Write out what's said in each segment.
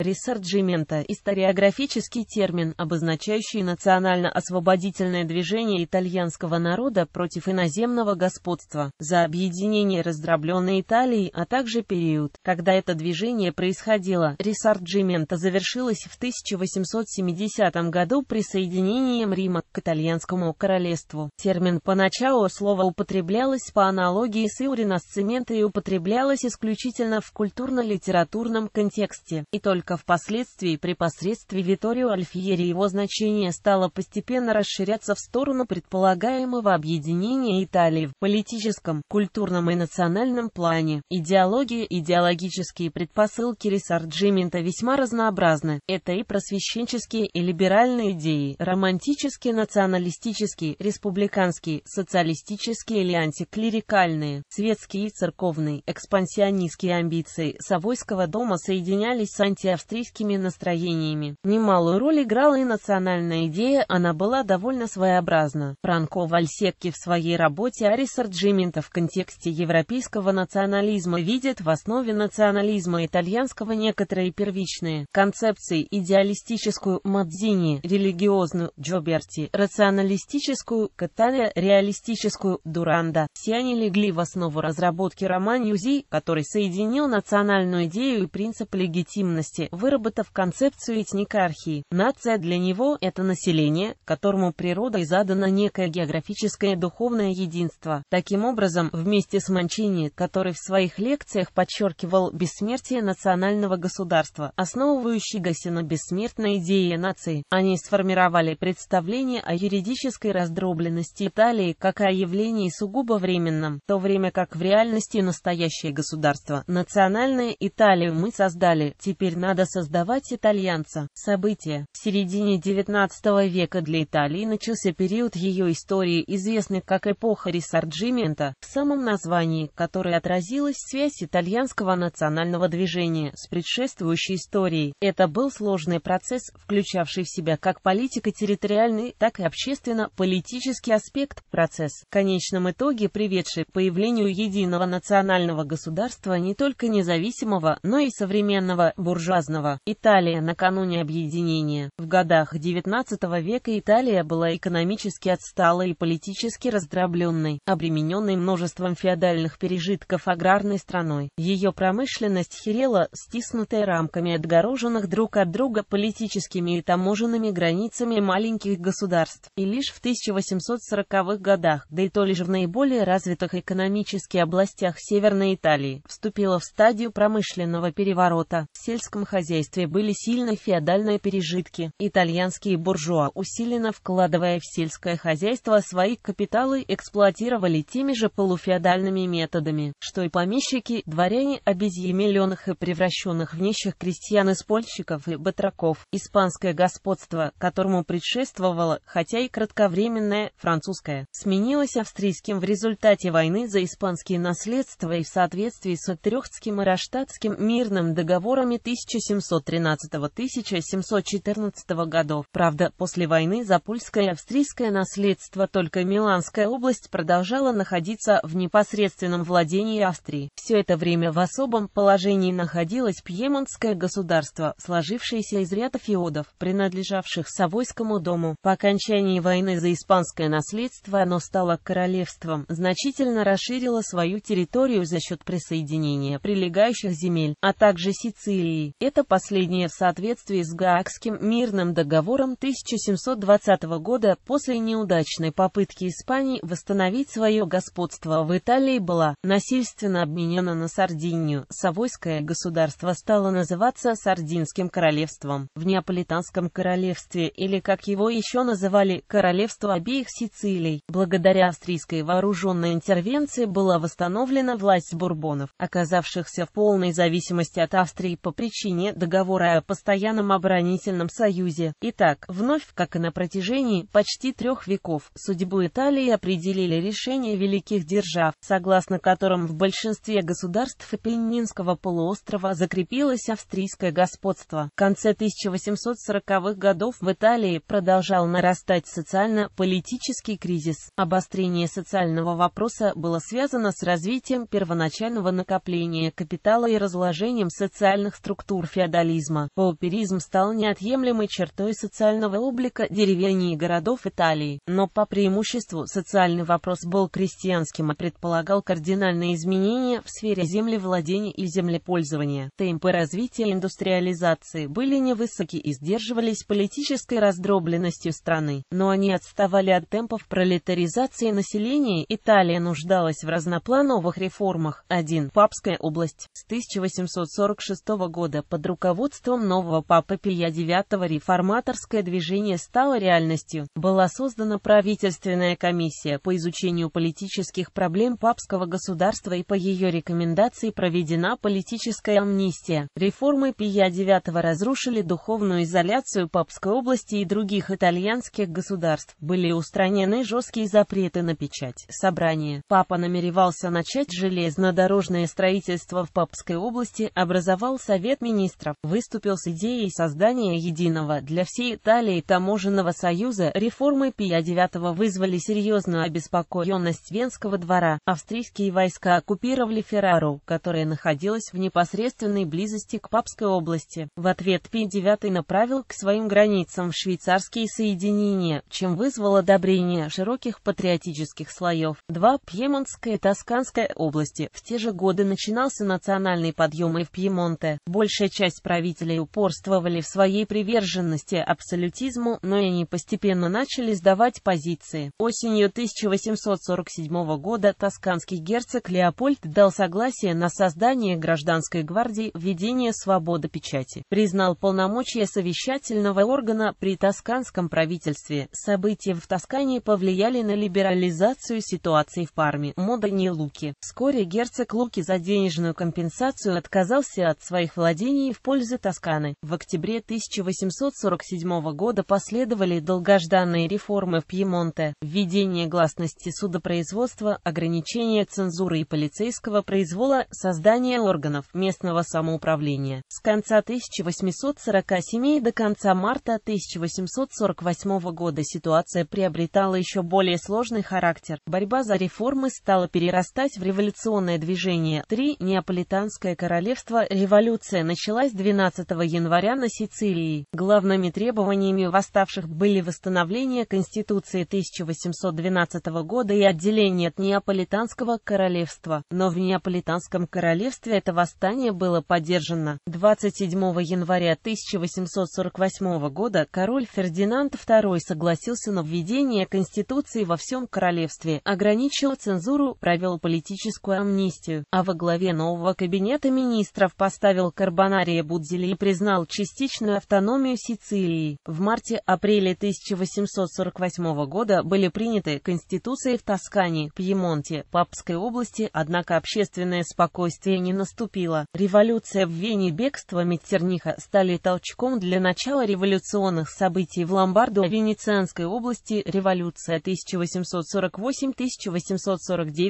Ресорджименто – историографический термин, обозначающий национально-освободительное движение итальянского народа против иноземного господства, за объединение раздробленной Италии, а также период, когда это движение происходило. Ресорджименто завершилось в 1870 году присоединением Рима к итальянскому королевству. Термин поначалу слово употреблялось по аналогии с иуриносцементо и употреблялось исключительно в культурно-литературном контексте, и только только впоследствии при посредстве Виторио Альфьери его значение стало постепенно расширяться в сторону предполагаемого объединения Италии в политическом, культурном и национальном плане. Идеология и идеологические предпосылки ресарджимента весьма разнообразны. Это и просвещенческие и либеральные идеи, романтические, националистические, республиканские, социалистические или антиклерикальные, светские и церковные, экспансионистские амбиции Савойского дома соединялись с анти австрийскими настроениями. Немалую роль играла и национальная идея, она была довольно своеобразна. Франко Вальсекки в своей работе «Ариса Джимента» в контексте европейского национализма видит в основе национализма итальянского некоторые первичные концепции идеалистическую Мадзини, религиозную Джоберти, рационалистическую Каталия, реалистическую Дуранда. Все они легли в основу разработки роман Юзи, который соединил национальную идею и принцип легитимности выработав концепцию этникархии. Нация для него – это население, которому природой задано некое географическое духовное единство. Таким образом, вместе с Манчини, который в своих лекциях подчеркивал бессмертие национального государства, основывающегося на бессмертной идее нации, они сформировали представление о юридической раздробленности Италии как о явлении сугубо временном, в то время как в реальности настоящее государство, национальное Италию мы создали, теперь надо надо создавать итальянца. События. В середине XIX века для Италии начался период ее истории, известный как эпоха Ресарджимента, в самом названии, которой отразилась связь итальянского национального движения с предшествующей историей. Это был сложный процесс, включавший в себя как политико-территориальный, так и общественно-политический аспект процесс, в конечном итоге приведший к появлению единого национального государства не только независимого, но и современного буржуазного поздного. Италия накануне объединения. В годах XIX века Италия была экономически отсталой и политически раздробленной, обремененной множеством феодальных пережитков аграрной страной. Ее промышленность херела, стиснутая рамками отгороженных друг от друга политическими и таможенными границами маленьких государств. И лишь в 1840-х годах, да и то лишь в наиболее развитых экономических областях Северной Италии, вступила в стадию промышленного переворота. В сельском хозяйстве хозяйстве были сильные феодальные пережитки. Итальянские буржуа, усиленно вкладывая в сельское хозяйство свои капиталы, эксплуатировали теми же полуфеодальными методами, что и помещики, дворяне обезъемеленных и превращенных в нищих крестьян из польщиков и батраков. Испанское господство, которому предшествовало, хотя и кратковременное, французское, сменилось австрийским в результате войны за испанские наследства и в соответствии с Трехтским и Раштатским мирным договорами 1700 1713-1714 годов. Правда, после войны за польское и австрийское наследство только Миланская область продолжала находиться в непосредственном владении Австрии. Все это время в особом положении находилось Пьемонтское государство, сложившееся из ряда феодов, принадлежавших Савойскому дому. По окончании войны за испанское наследство оно стало королевством, значительно расширило свою территорию за счет присоединения прилегающих земель, а также Сицилии. Это последнее в соответствии с Гаагским мирным договором 1720 года после неудачной попытки Испании восстановить свое господство в Италии была насильственно обменена на Сардинию. Савойское государство стало называться Сардинским королевством. В Неаполитанском королевстве или, как его еще называли, королевство обеих Сицилий, благодаря австрийской вооруженной интервенции была восстановлена власть бурбонов, оказавшихся в полной зависимости от Австрии по причине стране договора о постоянном оборонительном союзе. Итак, вновь, как и на протяжении почти трех веков, судьбу Италии определили решения великих держав, согласно которым в большинстве государств Апеннинского полуострова закрепилось австрийское господство. В конце 1840-х годов в Италии продолжал нарастать социально-политический кризис. Обострение социального вопроса было связано с развитием первоначального накопления капитала и разложением социальных структур феодализма, пауперизм стал неотъемлемой чертой социального облика деревень и городов Италии, но по преимуществу социальный вопрос был крестьянским и а предполагал кардинальные изменения в сфере землевладения и землепользования. Темпы развития индустриализации были невысоки и сдерживались политической раздробленностью страны, но они отставали от темпов пролетаризации населения. Италия нуждалась в разноплановых реформах. 1. Папская область. С 1846 года под под руководством нового папы Пия IX реформаторское движение стало реальностью. Была создана правительственная комиссия по изучению политических проблем папского государства и по ее рекомендации проведена политическая амнистия. Реформы Пия IX разрушили духовную изоляцию папской области и других итальянских государств. Были устранены жесткие запреты на печать, собрание. Папа намеревался начать железнодорожное строительство в папской области, образовал Совет министров министров, выступил с идеей создания единого для всей Италии таможенного союза. Реформы Пия 9 вызвали серьезную обеспокоенность Венского двора. Австрийские войска оккупировали Феррару, которая находилась в непосредственной близости к Папской области. В ответ Пий 9 направил к своим границам швейцарские соединения, чем вызвал одобрение широких патриотических слоев. Два Пьемонтская и Тосканская области. В те же годы начинался национальный подъем и в Пьемонте. Большая часть часть правителей упорствовали в своей приверженности абсолютизму, но и они постепенно начали сдавать позиции. Осенью 1847 года тосканский герцог Леопольд дал согласие на создание гражданской гвардии, введение свободы печати, признал полномочия совещательного органа при тосканском правительстве. События в Тоскане повлияли на либерализацию ситуации в Парме, Модене и Луки. Вскоре герцог Луки за денежную компенсацию отказался от своих владений в пользу Тосканы. В октябре 1847 года последовали долгожданные реформы в Пьемонте, введение гласности судопроизводства, ограничение цензуры и полицейского произвола, создание органов местного самоуправления. С конца 1847 до конца марта 1848 года ситуация приобретала еще более сложный характер. Борьба за реформы стала перерастать в революционное движение. Три Неаполитанское королевство. Революция начала началась 12 января на Сицилии. Главными требованиями восставших были восстановление Конституции 1812 года и отделение от Неаполитанского королевства. Но в Неаполитанском королевстве это восстание было поддержано. 27 января 1848 года король Фердинанд II согласился на введение Конституции во всем королевстве, ограничил цензуру, провел политическую амнистию, а во главе нового кабинета министров поставил Карбона Мария Будзили признал частичную автономию Сицилии. В марте-апреле 1848 года были приняты Конституции в Тоскане, Пьемонте, Папской области, однако общественное спокойствие не наступило. Революция в Вене бегство Миттерниха стали толчком для начала революционных событий в Ломбарду Венецианской области революция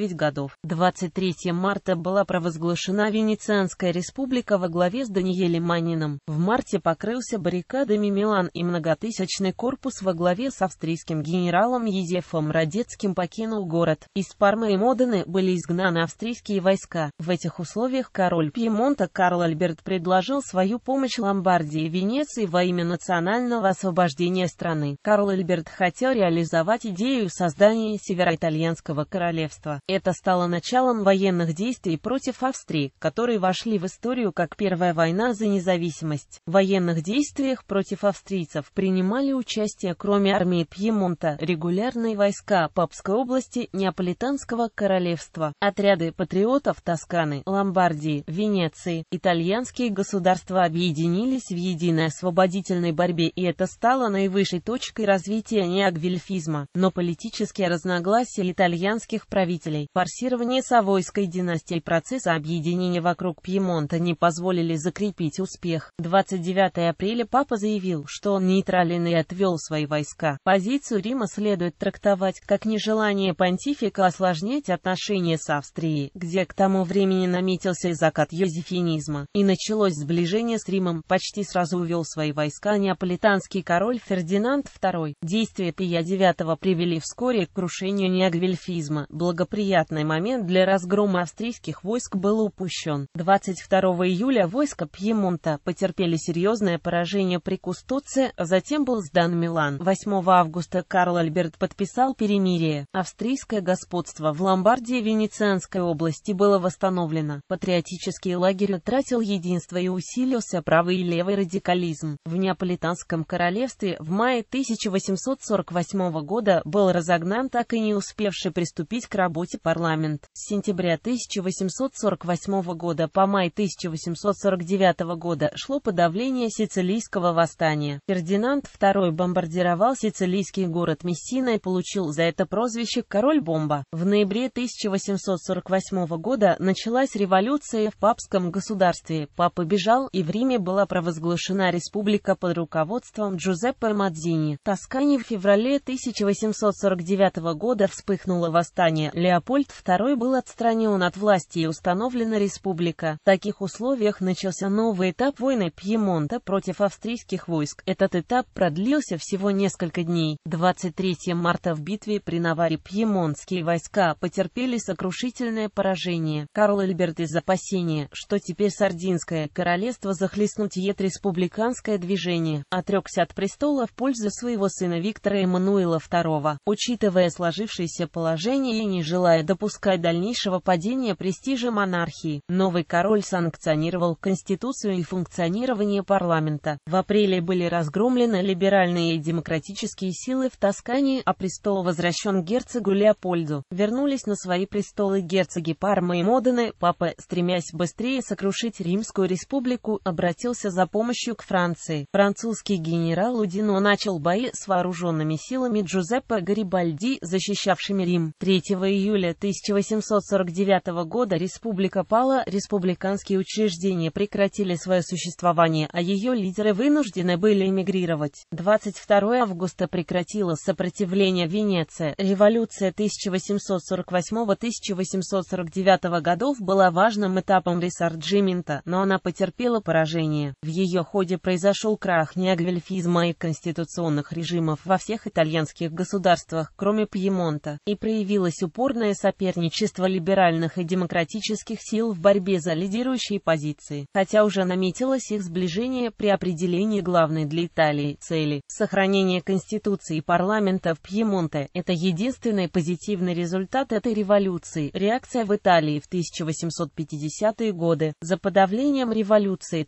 1848-1849 годов. 23 марта была провозглашена Венецианская республика во главе с Даниелем Манином в марте покрылся баррикадами Милан и многотысячный корпус во главе с австрийским генералом Езефом Радецким покинул город. Из Пармы и Модены были изгнаны австрийские войска. В этих условиях король Пьемонта Карл Альберт предложил свою помощь Ломбардии и Венеции во имя национального освобождения страны. Карл Альберт хотел реализовать идею создания Североитальянского королевства. Это стало началом военных действий против Австрии, которые вошли в историю как первая война война за независимость. В военных действиях против австрийцев принимали участие, кроме армии Пьемонта, регулярные войска Папской области Неаполитанского королевства, отряды патриотов Тосканы, Ломбардии, Венеции. Итальянские государства объединились в единой освободительной борьбе, и это стало наивысшей точкой развития неогвельфизма. Но политические разногласия итальянских правителей, форсирование Савойской династии процесса объединения вокруг Пьемонта не позволили закрепить закрепить успех. 29 апреля папа заявил, что он нейтрален и отвел свои войска. Позицию Рима следует трактовать как нежелание понтифика осложнять отношения с Австрией, где к тому времени наметился закат юзефинизма, и началось сближение с Римом, почти сразу увел свои войска неаполитанский король Фердинанд II. Действия Пия IX привели вскоре к крушению неогвельфизма. Благоприятный момент для разгрома австрийских войск был упущен. 22 июля войско Пьемонта потерпели серьезное поражение при Кустуце, а затем был сдан Милан. 8 августа Карл Альберт подписал перемирие. Австрийское господство в Ломбардии Венецианской области было восстановлено. Патриотический лагерь тратил единство и усилился правый и левый радикализм. В Неаполитанском королевстве в мае 1848 года был разогнан так и не успевший приступить к работе парламент. С сентября 1848 года по май 1849 1939 года шло подавление сицилийского восстания. Фердинанд II бомбардировал сицилийский город Мессина и получил за это прозвище «Король-бомба». В ноябре 1848 года началась революция в папском государстве. Папа бежал, и в Риме была провозглашена республика под руководством Джузеппе Мадзини. В Тоскане в феврале 1849 года вспыхнуло восстание. Леопольд II был отстранен от власти и установлена республика. В таких условиях начался новый этап войны Пьемонта против австрийских войск. Этот этап продлился всего несколько дней. 23 марта в битве при Наваре пьемонтские войска потерпели сокрушительное поражение. Карл Эльберт из опасения, что теперь Сардинское королевство захлестнуть ед республиканское движение, отрекся от престола в пользу своего сына Виктора Эммануила II. Учитывая сложившееся положение и не желая допускать дальнейшего падения престижа монархии, новый король санкционировал Конституцию Конституцию и функционирование парламента. В апреле были разгромлены либеральные и демократические силы в Тоскане, а престол возвращен герцогу Леопольду. Вернулись на свои престолы герцоги Парма и Модены, папа, стремясь быстрее сокрушить Римскую республику, обратился за помощью к Франции. Французский генерал Удино начал бои с вооруженными силами Джузеппе Гарибальди, защищавшими Рим. 3 июля 1849 года республика пала, республиканские учреждения прекратили прекратили свое существование, а ее лидеры вынуждены были эмигрировать. 22 августа прекратило сопротивление Венеции. Революция 1848-1849 годов была важным этапом ресарджимента, но она потерпела поражение. В ее ходе произошел крах неогвельфизма и конституционных режимов во всех итальянских государствах, кроме Пьемонта, и проявилось упорное соперничество либеральных и демократических сил в борьбе за лидирующие позиции. Хотя хотя уже наметилось их сближение при определении главной для Италии цели – сохранение Конституции парламента в Пьемонте. Это единственный позитивный результат этой революции. Реакция в Италии в 1850-е годы. За подавлением революции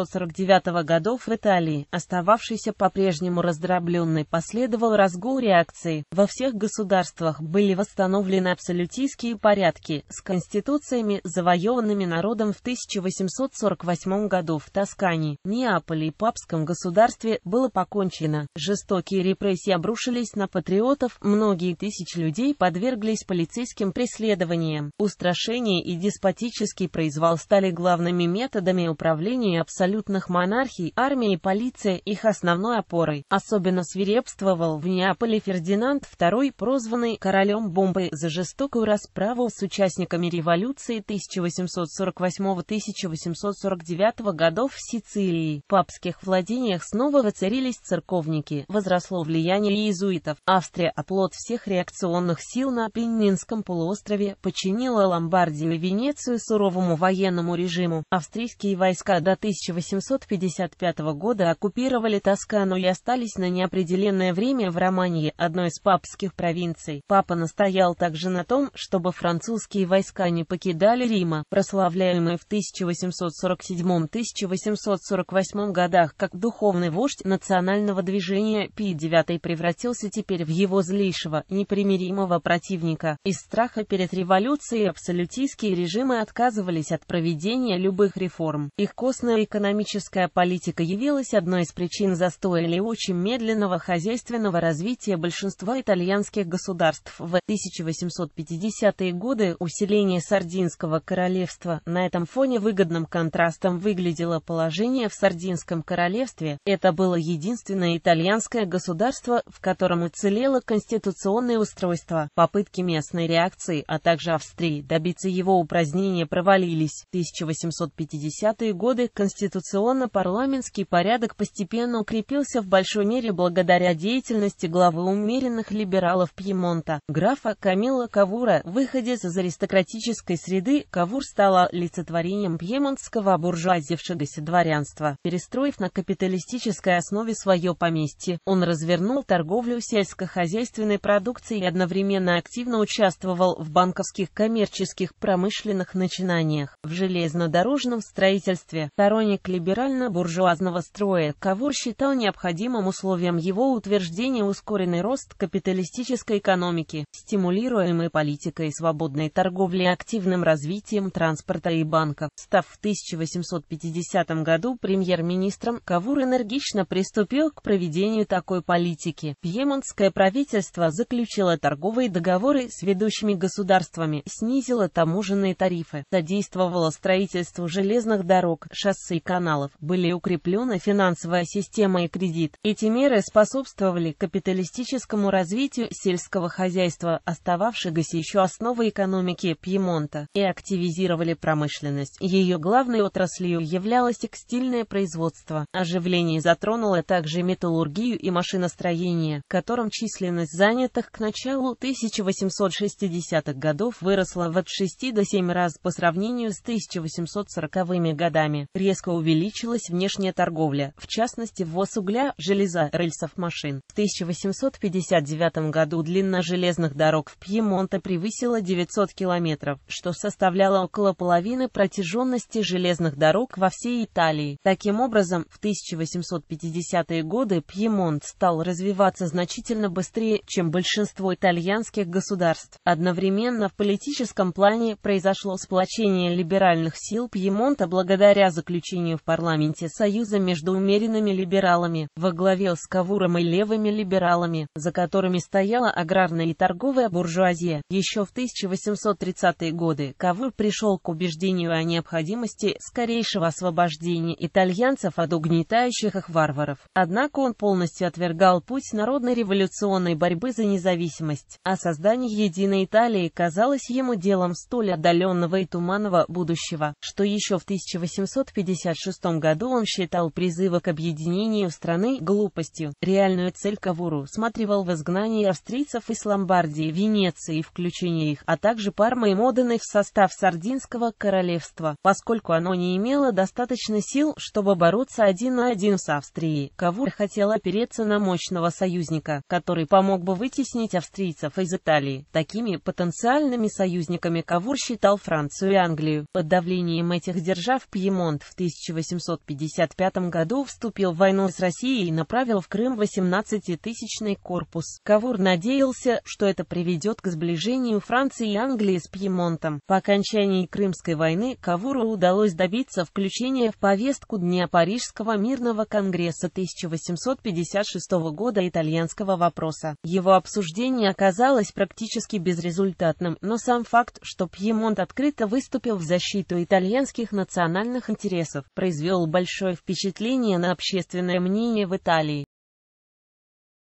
1848-1849 годов в Италии, остававшейся по-прежнему раздробленной, последовал разгул реакции. Во всех государствах были восстановлены абсолютистские порядки с конституциями, завоеванными конкистадорами народом в 1848 году в Тоскане, Неаполе и папском государстве было покончено. Жестокие репрессии обрушились на патриотов, многие тысячи людей подверглись полицейским преследованиям. Устрашение и деспотический произвол стали главными методами управления абсолютных монархий, армия и полиция их основной опорой. Особенно свирепствовал в Неаполе Фердинанд II, прозванный «королем бомбы» за жестокую расправу с участниками революции 1848 1848-1849 годов в Сицилии, в папских владениях снова воцарились церковники, возросло влияние иезуитов. Австрия оплот а всех реакционных сил на Пеннинском полуострове подчинила Ломбардию и Венецию суровому военному режиму. Австрийские войска до 1855 года оккупировали Тоскану и остались на неопределенное время в Романии, одной из папских провинций. Папа настоял также на том, чтобы французские войска не покидали Рима прославляемый в 1847-1848 годах как духовный вождь национального движения, Пи IX превратился теперь в его злейшего, непримиримого противника. Из страха перед революцией абсолютистские режимы отказывались от проведения любых реформ. Их костная экономическая политика явилась одной из причин застоя или очень медленного хозяйственного развития большинства итальянских государств в 1850-е годы усиление Сардинского королевства государства. На этом фоне выгодным контрастом выглядело положение в Сардинском королевстве. Это было единственное итальянское государство, в котором уцелело конституционное устройство. Попытки местной реакции, а также Австрии, добиться его упразднения провалились. В 1850-е годы конституционно-парламентский порядок постепенно укрепился в большой мере благодаря деятельности главы умеренных либералов Пьемонта, графа Камила Кавура, выходец из аристократической среды, Кавур стал стала олицетворением пьемонтского буржуазившегося дворянства. Перестроив на капиталистической основе свое поместье, он развернул торговлю сельскохозяйственной продукцией и одновременно активно участвовал в банковских коммерческих промышленных начинаниях, в железнодорожном строительстве. Сторонник либерально-буржуазного строя Кавур считал необходимым условием его утверждения ускоренный рост капиталистической экономики, стимулируемый политикой свободной торговли и активным развитием транспорта транспорта и банков. Став в 1850 году премьер-министром, Кавур энергично приступил к проведению такой политики. Пьемонтское правительство заключило торговые договоры с ведущими государствами, снизило таможенные тарифы, содействовало строительству железных дорог, шоссе и каналов, были укреплены финансовая система и кредит. Эти меры способствовали капиталистическому развитию сельского хозяйства, остававшегося еще основой экономики Пьемонта, и активизировали поддерживали промышленность. Ее главной отраслью являлось текстильное производство. Оживление затронуло также металлургию и машиностроение, которым численность занятых к началу 1860-х годов выросла в от 6 до 7 раз по сравнению с 1840-ми годами. Резко увеличилась внешняя торговля, в частности ввоз угля, железа, рельсов машин. В 1859 году длина железных дорог в Пьемонте превысила 900 километров, что составляло около около половины протяженности железных дорог во всей Италии. Таким образом, в 1850-е годы Пьемонт стал развиваться значительно быстрее, чем большинство итальянских государств. Одновременно в политическом плане произошло сплочение либеральных сил Пьемонта благодаря заключению в парламенте союза между умеренными либералами во главе с Кавуром и левыми либералами, за которыми стояла аграрная и торговая буржуазия. Еще в 1830-е годы Кавур пришел к убеждению о необходимости скорейшего освобождения итальянцев от угнетающих их варваров. Однако он полностью отвергал путь народной революционной борьбы за независимость, а создание единой Италии казалось ему делом столь отдаленного и туманного будущего, что еще в 1856 году он считал призывы к объединению страны глупостью. Реальную цель Кавуру усматривал в изгнании австрийцев из Ломбардии, Венеции и включении их, а также Пармы и Модены в состав Сардинской. Британского королевства, поскольку оно не имело достаточно сил, чтобы бороться один на один с Австрией. Кавур хотел опереться на мощного союзника, который помог бы вытеснить австрийцев из Италии. Такими потенциальными союзниками Кавур считал Францию и Англию. Под давлением этих держав Пьемонт в 1855 году вступил в войну с Россией и направил в Крым 18-тысячный корпус. Кавур надеялся, что это приведет к сближению Франции и Англии с Пьемонтом. По окончании Крым Крымской войны Кавуру удалось добиться включения в повестку дня Парижского мирного конгресса 1856 года итальянского вопроса. Его обсуждение оказалось практически безрезультатным, но сам факт, что Пьемонт открыто выступил в защиту итальянских национальных интересов, произвел большое впечатление на общественное мнение в Италии.